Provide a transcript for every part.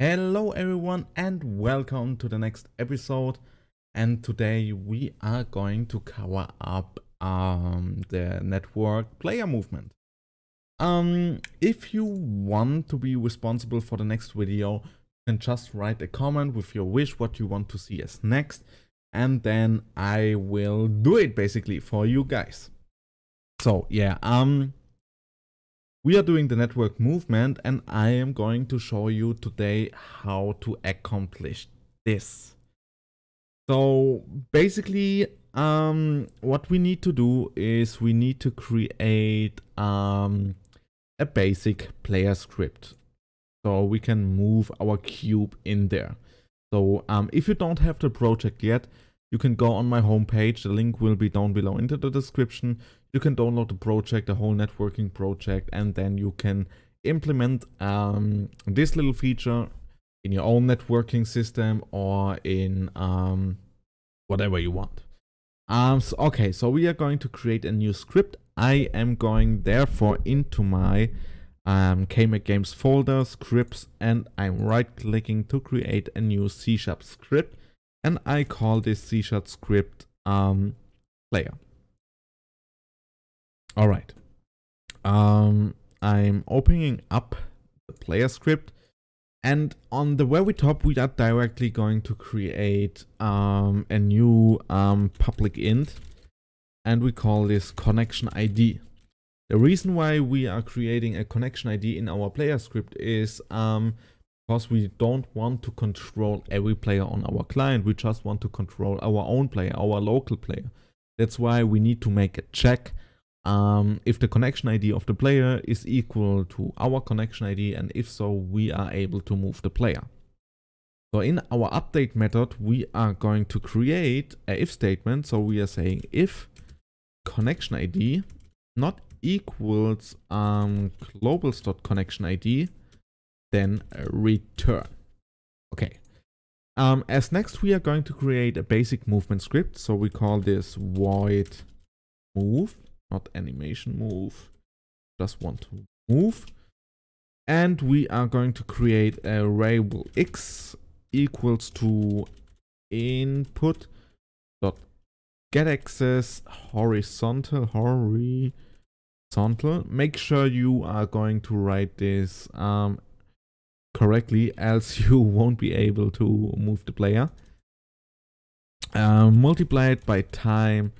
Hello everyone and welcome to the next episode and today we are going to cover up um, the network player movement. Um, if you want to be responsible for the next video, you can just write a comment with your wish what you want to see as next and then I will do it basically for you guys. So yeah, um, we are doing the network movement and I am going to show you today how to accomplish this. So basically um, what we need to do is we need to create um, a basic player script so we can move our cube in there. So um, if you don't have the project yet, you can go on my homepage, the link will be down below into the description. You can download the project, the whole networking project, and then you can implement um, this little feature in your own networking system or in um, whatever you want. Um, so, okay, so we are going to create a new script. I am going therefore into my um, KMake Games folder, scripts, and I'm right clicking to create a new C Sharp script and I call this C sharp script um, player. All right. Um, I'm opening up the player script and on the very top, we are directly going to create um, a new um, public int and we call this connection ID. The reason why we are creating a connection ID in our player script is um, because we don't want to control every player on our client. We just want to control our own player, our local player. That's why we need to make a check um, if the connection ID of the player is equal to our connection ID and if so, we are able to move the player. So in our update method, we are going to create a if statement. So we are saying if connection ID not equals um, globals.connection ID, then uh, return. Okay. Um, as next, we are going to create a basic movement script. So we call this void move, not animation move, just want to move. And we are going to create a variable x equals to input dot get access horizontal horizontal make sure you are going to write this um, correctly, else you won't be able to move the player. Uh, it by time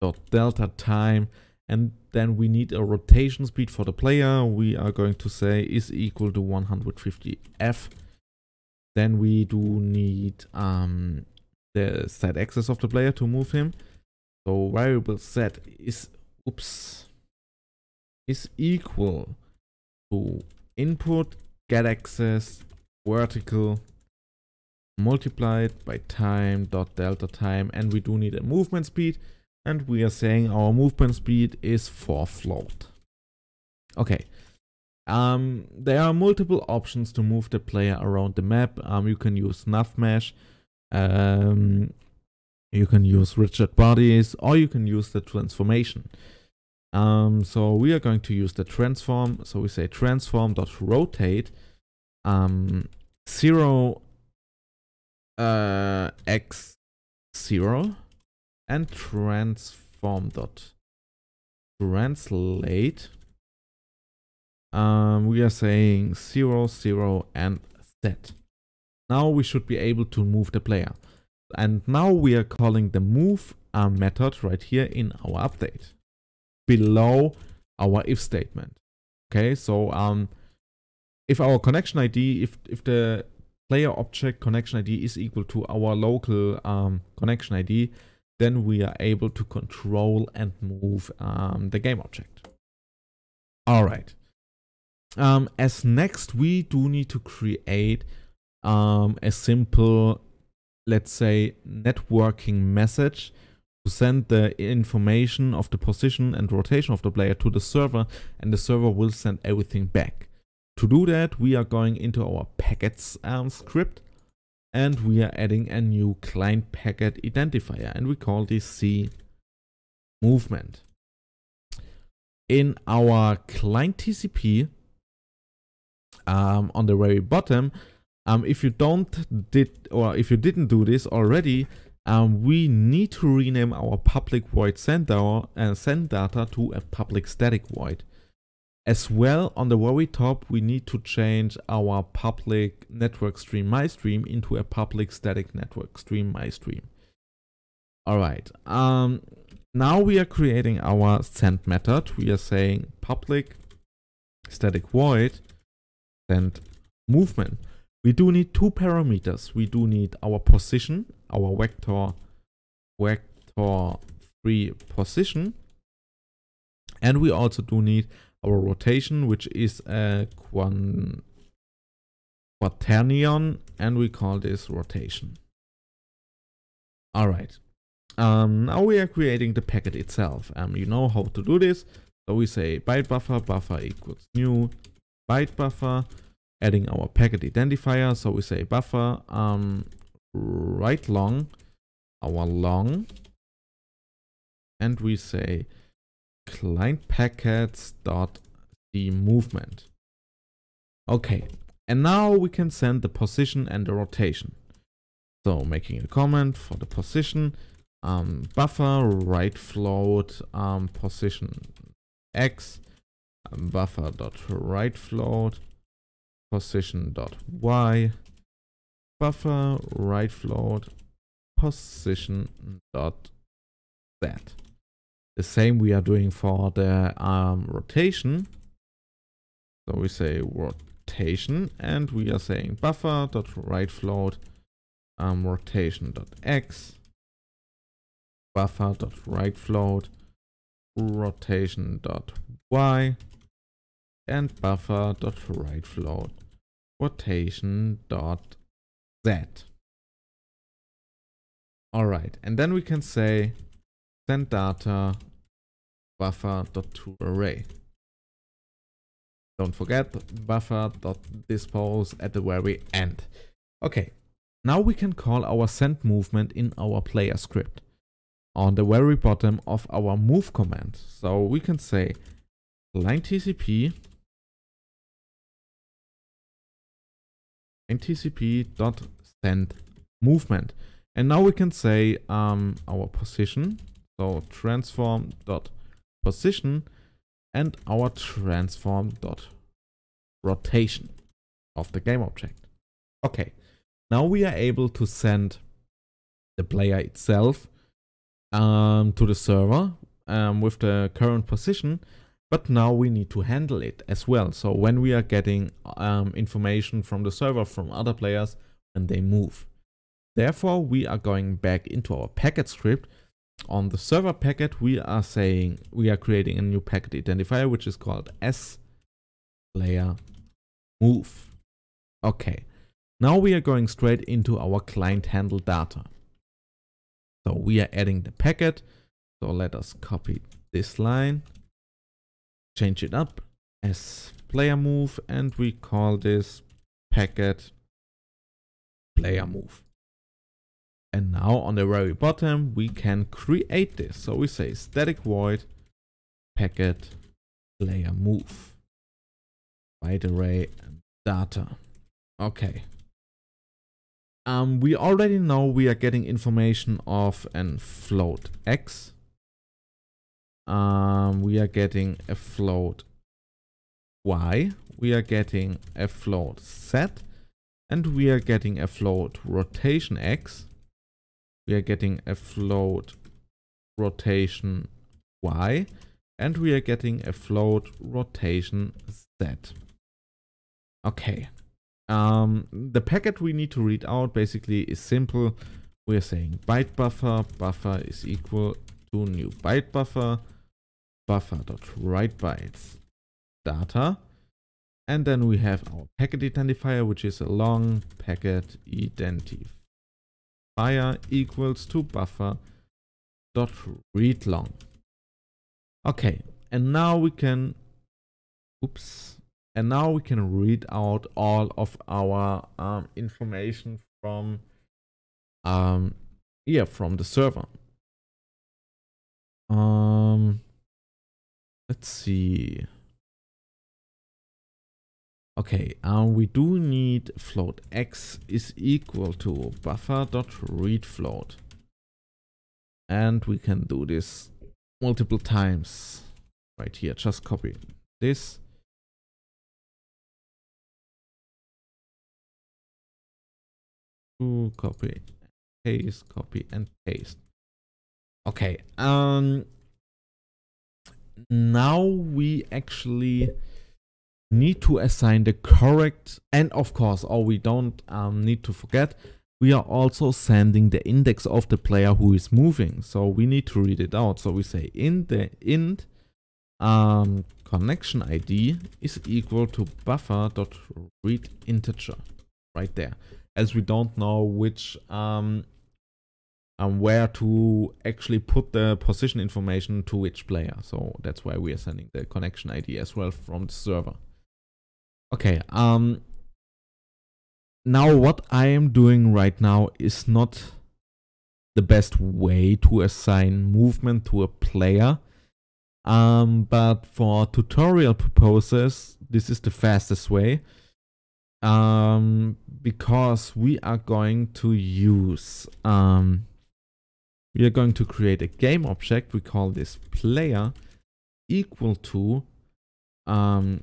dot delta time and then we need a rotation speed for the player we are going to say is equal to 150 f then we do need um, the set axis of the player to move him so variable set is oops is equal to input get access vertical multiplied by time dot delta time and we do need a movement speed and we are saying our movement speed is 4 float. Okay. Um, there are multiple options to move the player around the map. Um, you can use Nuff Mesh, um, you can use rigid Bodies, or you can use the transformation. Um, so we are going to use the transform. So we say transform.rotate um, 0 uh, x 0 and transform dot translate. Um, we are saying 0, 0 and set. Now we should be able to move the player. And now we are calling the move uh, method right here in our update below our if statement. Okay, so um, if our connection ID, if, if the player object connection ID is equal to our local um, connection ID, then we are able to control and move um, the game object. All right. Um, as next, we do need to create um, a simple, let's say, networking message to send the information of the position and rotation of the player to the server and the server will send everything back. To do that we are going into our packets um, script and we are adding a new client packet identifier and we call this C movement. In our client TCP um, on the very bottom um, if you don't did or if you didn't do this already um, we need to rename our public void send, our, uh, send data to a public static void. As well, on the very top, we need to change our public network stream my stream into a public static network stream my stream. All right. Um, now we are creating our send method. We are saying public static void send movement. We do need two parameters. We do need our position our vector vector 3 position. And we also do need our rotation, which is a quaternion, and we call this rotation. All right. Um, now we are creating the packet itself. Um, you know how to do this. So we say byte buffer, buffer equals new byte buffer, adding our packet identifier. So we say buffer um, right long, our long, and we say client packets dot the movement. Okay, and now we can send the position and the rotation. So making a comment for the position, um, buffer right float um, position x um, buffer dot right float position dot y buffer right float position dot that. The same we are doing for the um, rotation. So we say rotation and we are saying buffer dot right float um, rotation dot x buffer dot right float rotation dot y and buffer dot right float rotation dot that. All right, and then we can say send data buffer.toArray. Don't forget buffer.dispose at the very end. Okay, now we can call our send movement in our player script on the very bottom of our move command. So we can say line TCP line TCP dot extend movement. And now we can say um, our position, so transform dot position and our transform dot rotation of the game object. Okay, now we are able to send the player itself um, to the server um, with the current position, but now we need to handle it as well. So when we are getting um, information from the server from other players, and they move. Therefore, we are going back into our packet script. On the server packet, we are saying we are creating a new packet identifier, which is called S layer move. Okay, now we are going straight into our client handle data. So we are adding the packet. So let us copy this line, change it up as player move, and we call this packet player move. And now on the very bottom, we can create this. So we say static void packet player move byte array and data. Okay. Um, we already know we are getting information of an float x. Um, we are getting a float y. We are getting a float set. And we are getting a float rotation x. We are getting a float rotation y. And we are getting a float rotation z. Okay. Um, the packet we need to read out basically is simple. We are saying byte buffer, buffer is equal to new byte buffer, buffer write bytes data. And then we have our packet identifier, which is a long packet identifier equals to buffer dot read long. Okay, and now we can, oops, and now we can read out all of our um, information from, um, yeah, from the server. Um, let's see. Okay, um, we do need float x is equal to buffer dot read float, And we can do this multiple times right here. Just copy this. Ooh, copy, paste, copy, and paste. Okay, um, now we actually need to assign the correct and of course or we don't um, need to forget we are also sending the index of the player who is moving so we need to read it out so we say in the int um, connection id is equal to buffer dot read integer right there as we don't know which um, um where to actually put the position information to which player so that's why we are sending the connection id as well from the server Okay, um, now what I am doing right now is not the best way to assign movement to a player. Um, but for tutorial purposes, this is the fastest way. Um, because we are going to use, um, we are going to create a game object. We call this player equal to, um,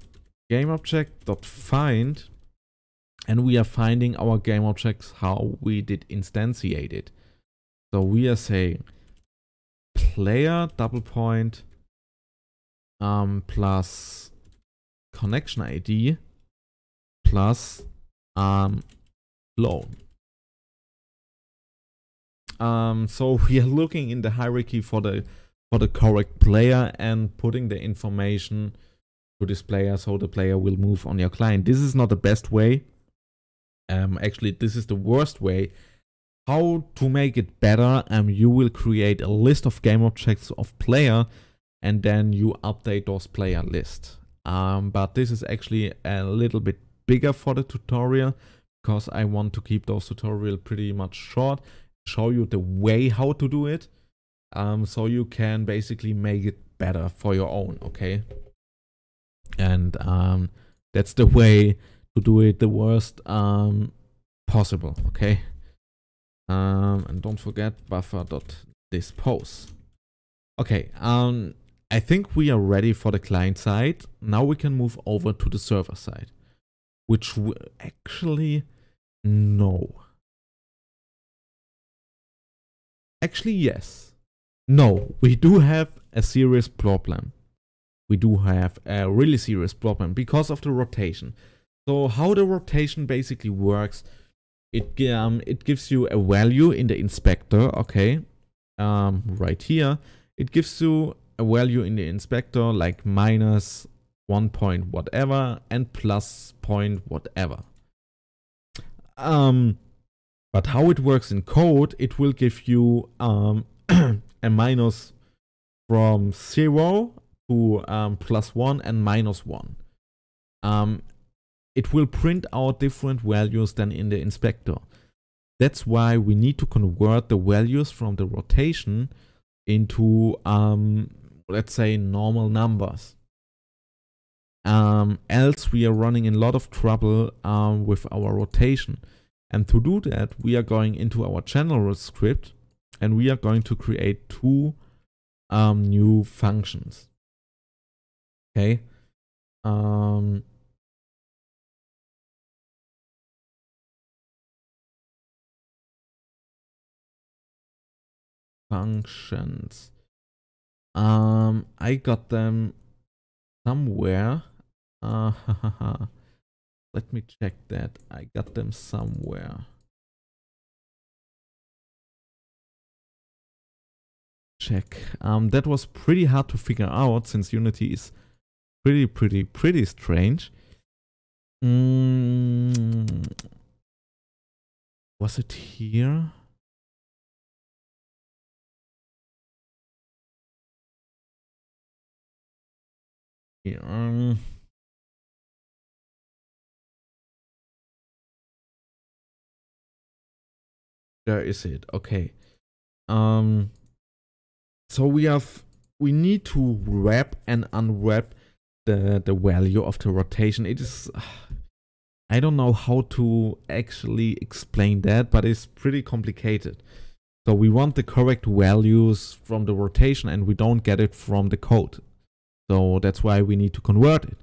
game object dot find and we are finding our game objects how we did instantiate it so we are saying player double point um, plus connection id plus um loan um so we are looking in the hierarchy for the for the correct player and putting the information to this player so the player will move on your client. This is not the best way. Um, actually, this is the worst way. How to make it better, um, you will create a list of game objects of player and then you update those player list. Um, but this is actually a little bit bigger for the tutorial because I want to keep those tutorial pretty much short, show you the way how to do it. Um, so you can basically make it better for your own, okay? and um, that's the way to do it the worst um, possible okay um, and don't forget buffer dispose okay um, I think we are ready for the client side now we can move over to the server side which actually no actually yes no we do have a serious problem we do have a really serious problem because of the rotation. So how the rotation basically works, it, um, it gives you a value in the inspector, okay, um, right here. It gives you a value in the inspector like minus one point whatever and plus point whatever. Um, but how it works in code, it will give you um, a minus from zero to um, plus 1 and minus 1. Um, it will print out different values than in the inspector. That's why we need to convert the values from the rotation into, um, let's say, normal numbers. Um, else we are running in a lot of trouble um, with our rotation. And to do that, we are going into our general script and we are going to create two um, new functions. Okay. Um, functions. Um, I got them somewhere. Uh, Let me check that. I got them somewhere. Check. Um, that was pretty hard to figure out since Unity is pretty, pretty, pretty strange. Mm. Was it here? Yeah. There is it. Okay. Um. So we have we need to wrap and unwrap the the value of the rotation. It is I don't know how to actually explain that, but it's pretty complicated. So we want the correct values from the rotation and we don't get it from the code. So that's why we need to convert it.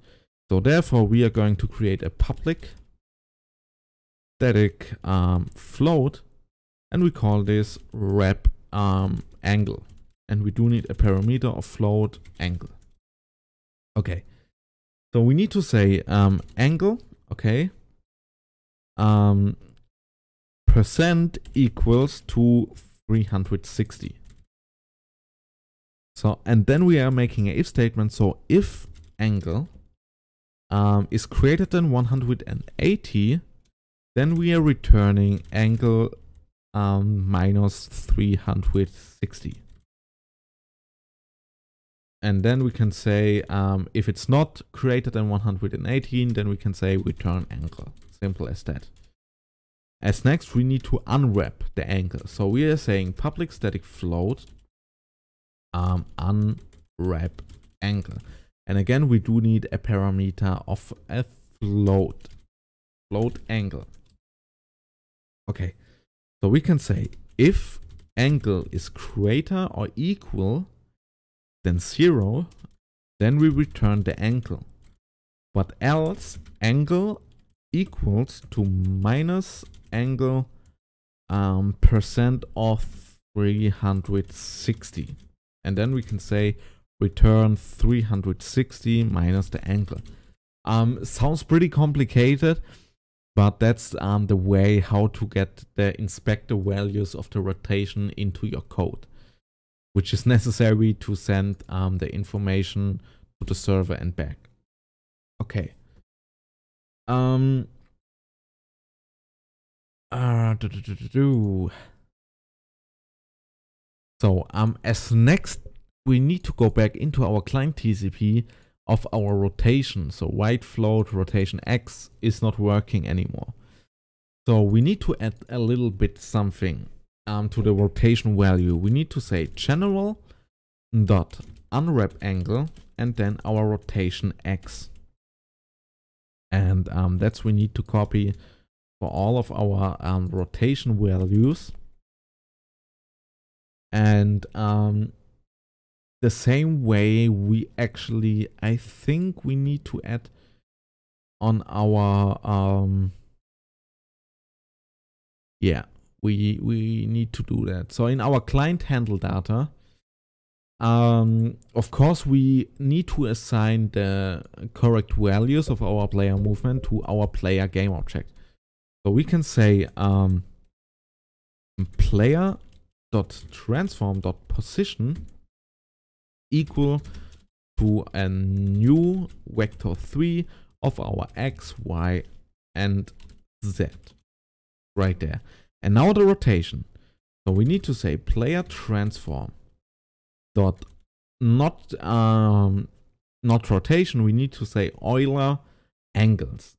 So therefore we are going to create a public static um, float and we call this wrap um, angle. And we do need a parameter of float angle. Okay, so we need to say um, angle, okay, um, percent equals to 360. So, and then we are making a if statement. So if angle um, is greater than 180, then we are returning angle um, minus 360. And then we can say, um, if it's not greater than 118, then we can say return angle. Simple as that. As next, we need to unwrap the angle. So we are saying public static float um, unwrap angle. And again, we do need a parameter of a float, float angle. Okay, so we can say if angle is greater or equal then 0, then we return the angle. But else angle equals to minus angle um, percent of 360. And then we can say return 360 minus the angle. Um, sounds pretty complicated, but that's um, the way how to get the inspector values of the rotation into your code which is necessary to send um, the information to the server and back. Okay. Um, uh, do, do, do, so um, as next, we need to go back into our client TCP of our rotation. So white float rotation X is not working anymore. So we need to add a little bit something um, to the rotation value, we need to say general dot unwrap angle and then our rotation x. And um, that's we need to copy for all of our um, rotation values. And um, the same way we actually, I think we need to add on our, um, yeah, we we need to do that. So in our client handle data, um, of course we need to assign the correct values of our player movement to our player game object. So we can say um, player dot transform dot position equal to a new vector 3 of our x, y, and z right there. And now the rotation. So we need to say player transform dot not um not rotation. We need to say Euler angles.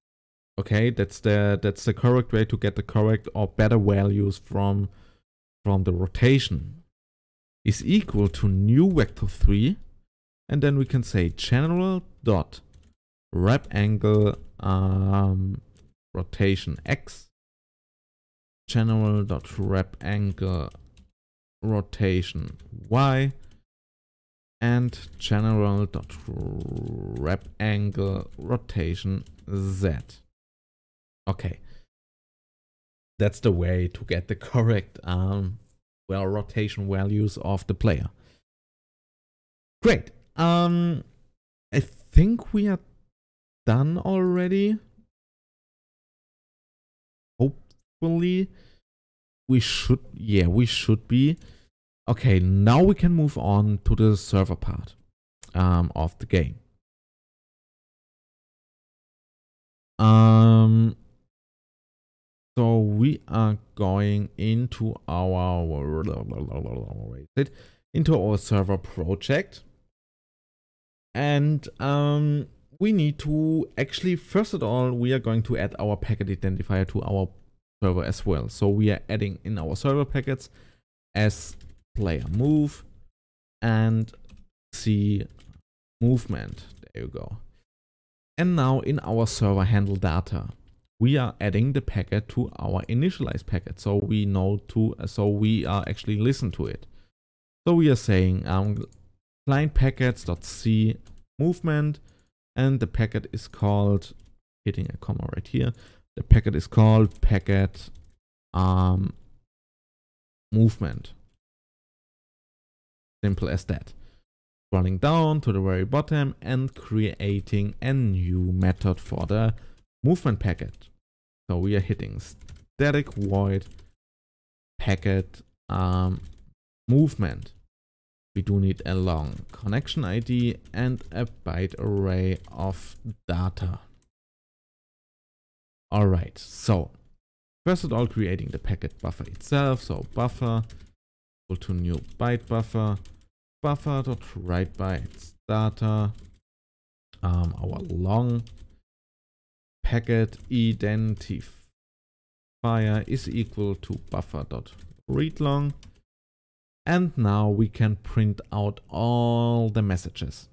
Okay, that's the that's the correct way to get the correct or better values from from the rotation is equal to new vector 3 and then we can say general dot wrap angle um, rotation x general dot wrap angle rotation y and general dot wrap angle rotation z. Okay. That's the way to get the correct um, well rotation values of the player. Great. Um, I think we are done already. equally. We should, yeah, we should be. Okay, now we can move on to the server part um, of the game. Um, so we are going into our into our server project, and um, we need to actually first of all we are going to add our packet identifier to our server as well. So we are adding in our server packets as player move and see movement. There you go. And now in our server handle data, we are adding the packet to our initialize packet. So we know to, so we are actually listen to it. So we are saying um, client packets.c movement and the packet is called hitting a comma right here the packet is called packet um, movement. Simple as that. Running down to the very bottom and creating a new method for the movement packet. So we are hitting static void packet um, movement. We do need a long connection ID and a byte array of data. All right, so first of all, creating the packet buffer itself. So buffer equal to new byte buffer, buffer dot write bytes data, um, our long packet identifier is equal to buffer dot read long. And now we can print out all the messages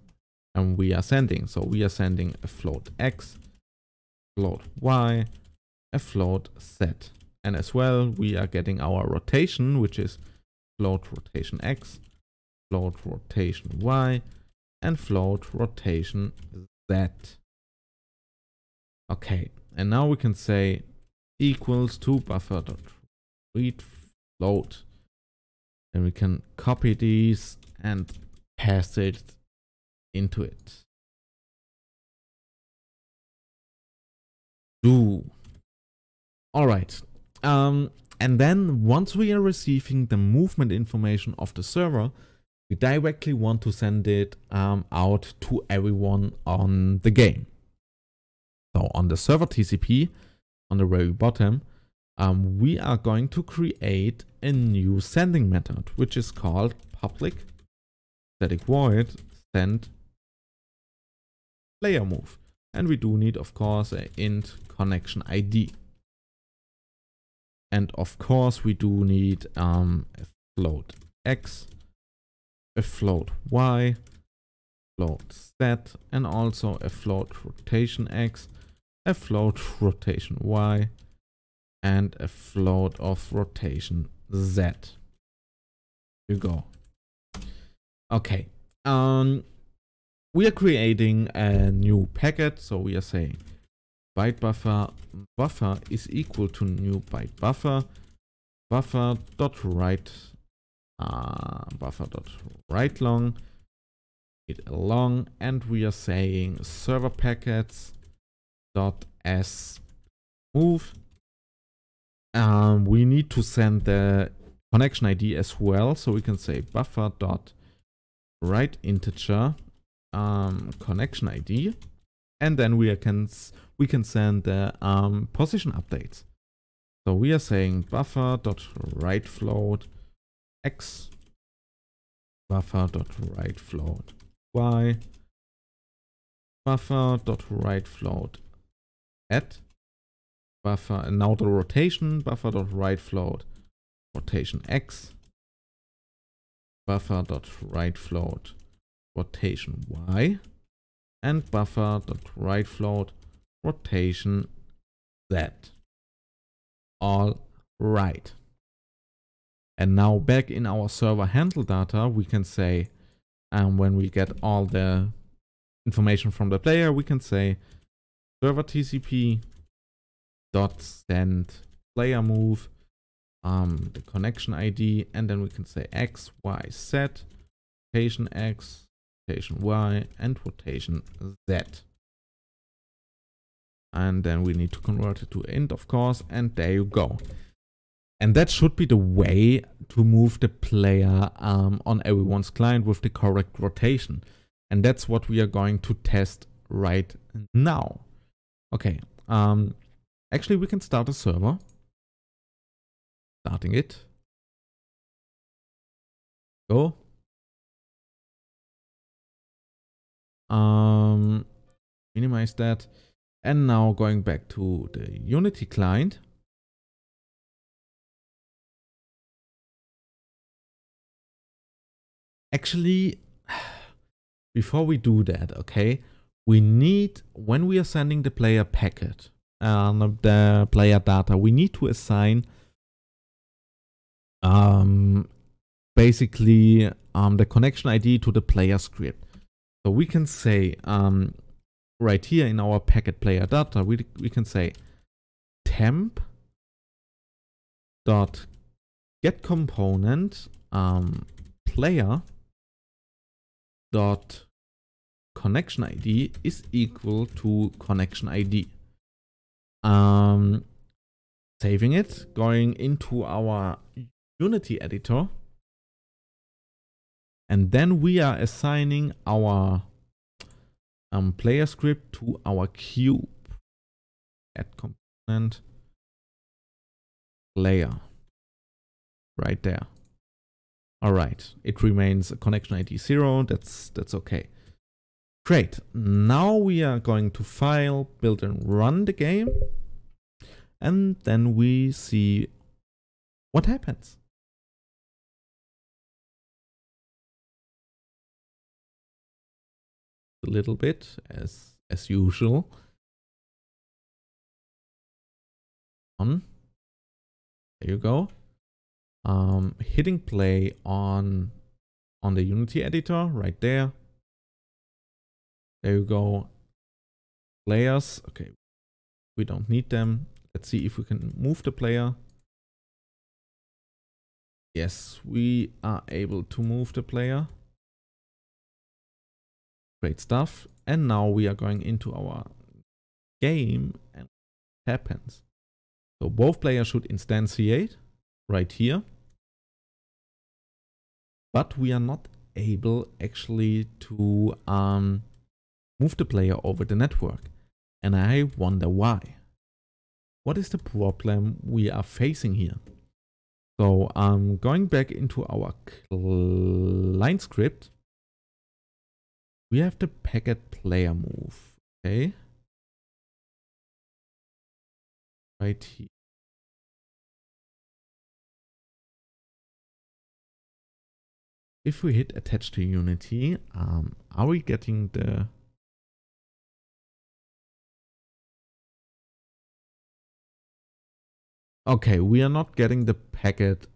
and we are sending. So we are sending a float x float y, a float z. And as well, we are getting our rotation, which is float rotation x, float rotation y, and float rotation z. Okay, and now we can say equals to buffer dot read float. And we can copy these and pass it into it. do. Alright. Um, and then once we are receiving the movement information of the server, we directly want to send it um, out to everyone on the game. So on the server TCP, on the very bottom, um, we are going to create a new sending method, which is called public static void send player move. And we do need, of course, a int connection ID. And of course, we do need um, a float x, a float y, float z, and also a float rotation x, a float rotation y, and a float of rotation z. You go. Okay. Um, we are creating a new packet. So we are saying byte buffer buffer is equal to new byte buffer buffer dot write uh, buffer dot write long it along and we are saying server packets dot s move um, we need to send the connection id as well so we can say buffer dot write integer um, connection ID, and then we can we can send the um, position updates. So we are saying buffer dot write float x buffer dot write float y buffer dot write float at buffer and now the rotation buffer dot write float rotation x buffer dot write float rotation y and float rotation z. All right. And now back in our server handle data, we can say, and um, when we get all the information from the player, we can say server TCP dot send player move um, the connection ID, and then we can say X, Y, Z, rotation X, rotation Y and rotation Z. And then we need to convert it to int, of course, and there you go. And that should be the way to move the player um, on everyone's client with the correct rotation. And that's what we are going to test right now. Okay, um, actually we can start a server. Starting it. Go. Um, minimize that. And now going back to the Unity client. Actually, before we do that, okay, we need, when we are sending the player packet, and um, the player data, we need to assign um, basically um, the connection ID to the player script. So we can say um, right here in our packet player data, we, we can say temp dot get component um, player dot connection ID is equal to connection ID. Um, saving it, going into our Unity editor and then we are assigning our um, player script to our cube. Add component player. Right there. All right, it remains a connection ID zero. That's that's okay. Great. Now we are going to file, build, and run the game, and then we see what happens. a little bit as as usual. On. There you go. Um, hitting play on on the Unity editor right there. There you go. Players. Okay, we don't need them. Let's see if we can move the player. Yes, we are able to move the player. Great stuff. And now we are going into our game and happens. So both players should instantiate right here. But we are not able actually to um, move the player over the network. And I wonder why. What is the problem we are facing here? So I'm um, going back into our client script we have the packet player move, okay? Right here. If we hit attach to Unity, um, are we getting the okay we are not getting the packet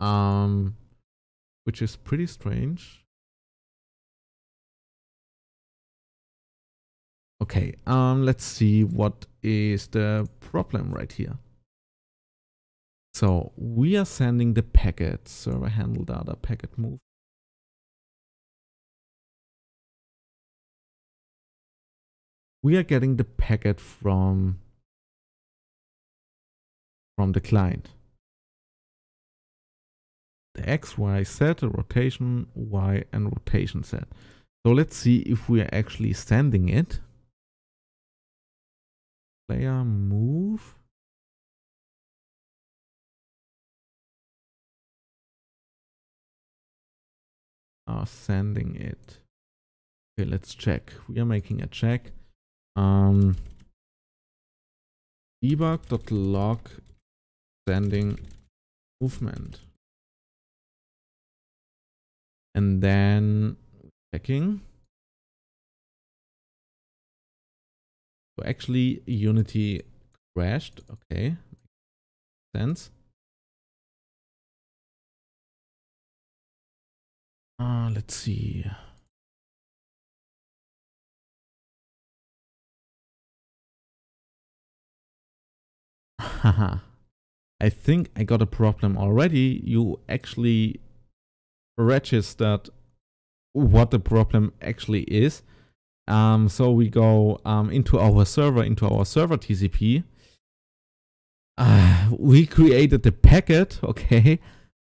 um which is pretty strange Okay, um, let's see what is the problem right here. So we are sending the packet, server handle data packet move. We are getting the packet from, from the client. The X Y set, the rotation, Y and rotation Z. So let's see if we are actually sending it player move. Are sending it. Okay, let's check. We are making a check. Um, debug.log sending movement. And then checking. So actually Unity crashed. Okay. Sense. Uh, let's see. Haha. I think I got a problem already. You actually registered what the problem actually is. Um, so we go um, into our server, into our server TCP. Uh, we created the packet, okay,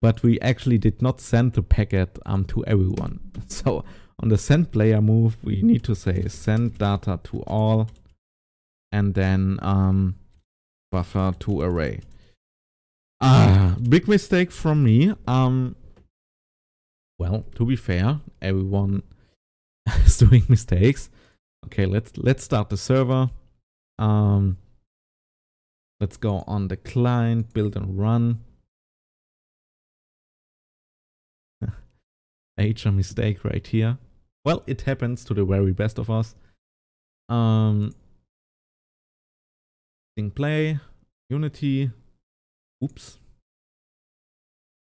but we actually did not send the packet um, to everyone. So on the send player move, we need to say send data to all and then um, buffer to array. Uh, big mistake from me. Um, well, to be fair, everyone is doing mistakes. Okay, let's let's start the server. Um, let's go on the client, build and run. Major mistake right here. Well, it happens to the very best of us. Um, thing play, Unity. Oops.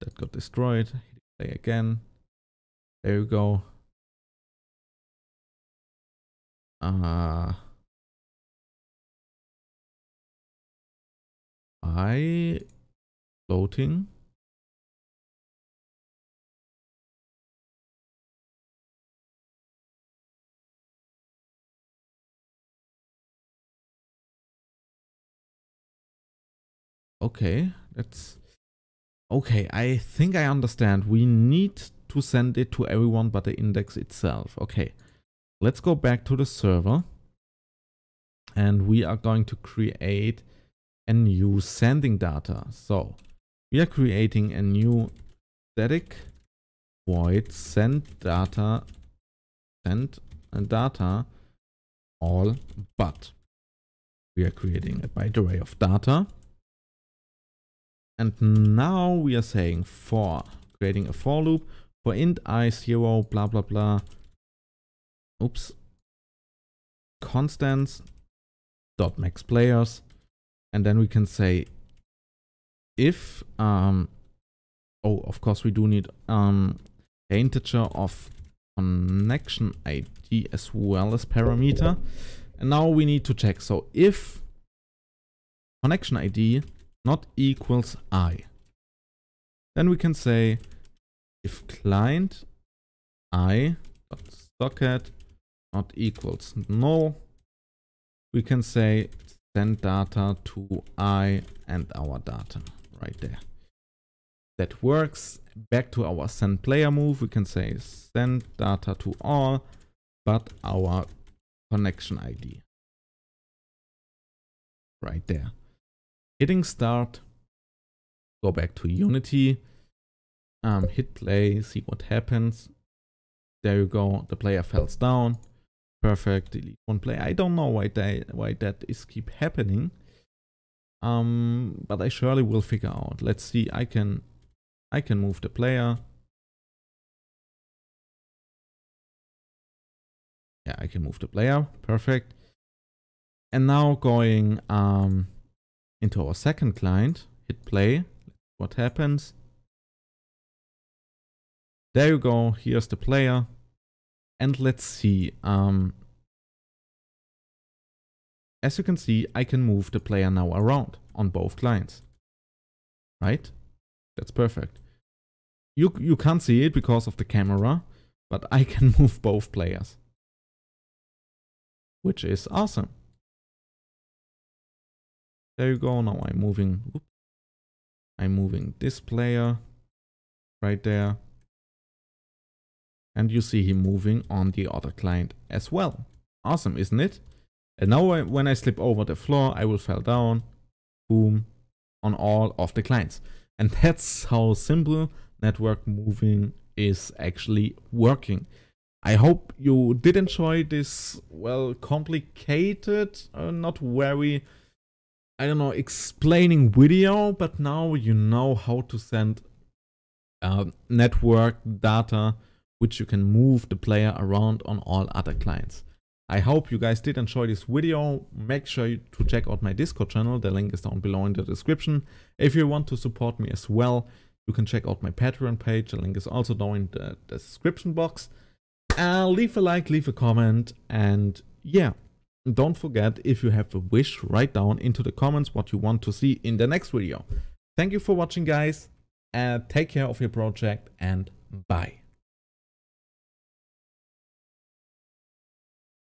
That got destroyed. Hit play again. There you go. Uh, I floating. Okay, that's okay. I think I understand. We need to send it to everyone but the index itself. Okay. Let's go back to the server and we are going to create a new sending data. So we are creating a new static void send data send data all but we are creating a byte array of data and now we are saying for creating a for loop for int i 0 blah blah blah oops, constants dot max players, and then we can say if um, oh of course we do need um, integer of connection ID as well as parameter. And now we need to check. So if connection ID not equals I, then we can say if client I dot socket not equals null. we can say send data to i and our data right there that works back to our send player move we can say send data to all but our connection id right there hitting start go back to unity um, hit play see what happens there you go the player falls down perfect delete one play. I don't know why that why that is keep happening. Um, but I surely will figure out. Let's see. I can I can move the player. Yeah, I can move the player. Perfect. And now going um, into our second client, hit play. What happens? There you go. Here's the player. And let's see. Um, as you can see, I can move the player now around on both clients. Right? That's perfect. You, you can't see it because of the camera, but I can move both players. Which is awesome. There you go, now I'm moving, I'm moving this player right there and you see him moving on the other client as well. Awesome, isn't it? And now when I slip over the floor, I will fall down, boom, on all of the clients. And that's how simple network moving is actually working. I hope you did enjoy this, well, complicated, uh, not very, I don't know, explaining video, but now you know how to send uh, network data which you can move the player around on all other clients. I hope you guys did enjoy this video. Make sure to check out my Discord channel. The link is down below in the description. If you want to support me as well, you can check out my Patreon page. The link is also down in the description box. Uh, leave a like, leave a comment, and yeah. Don't forget, if you have a wish, write down into the comments what you want to see in the next video. Thank you for watching, guys. Uh, take care of your project and bye.